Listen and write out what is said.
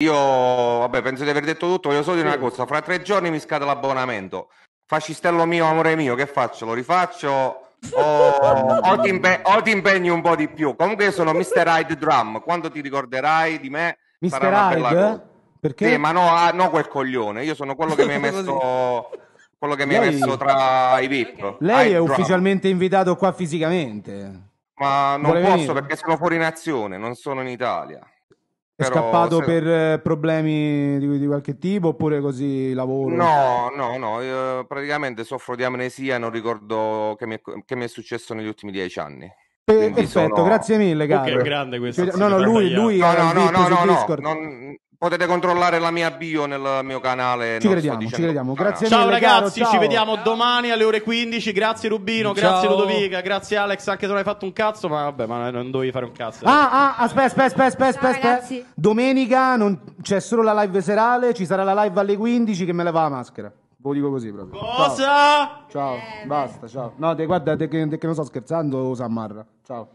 Io, vabbè, penso di aver detto tutto. Voglio solo dire una cosa: fra tre giorni mi scade l'abbonamento. Fascistello mio, amore mio, che faccio? Lo rifaccio? Oh, o, ti impe- o, ti impegni un po' di più. Comunque, io sono Mr. Hyde Drum. Quando ti ricorderai di me, Mr. Hyde? Perché? Sì, ma no, ah, no, quel coglione. Io sono quello che mi hai messo. quello che mi hai messo tra i VIP. Lei è ufficialmente invitato qua fisicamente. Ma non Vuole posso venire? perché sono fuori in azione, non sono in Italia. È Però, scappato se... per eh, problemi di, di, qualche tipo oppure così lavoro? No, no, no, io praticamente soffro di amnesia non ricordo che mi, è, che mi è successo negli ultimi dieci anni. perfetto, sono... grazie mille, caro. Okay, grande questo. Cioè, no, no, lui, lui no, no, no, no, no, no, Potete controllare la mia bio nel mio canale. Ci crediamo, ci crediamo. Grazie ah, no. mille, ragazzi, caro, ciao. ci vediamo domani alle ore 15. Grazie Rubino, grazie Ludovica, grazie Alex, anche se non hai fatto un cazzo, ma vabbè, ma non dovevi fare un cazzo. Ah, ah, aspetta, aspetta, aspetta, aspetta. aspetta. Domenica non... c'è solo la live serale, ci sarà la live alle 15 che me leva la maschera. lo dico così proprio. Cosa? Ciao, ciao. Eh, basta, ciao. No, te, guarda, te, te, che non sto scherzando, Sammarra. Ciao.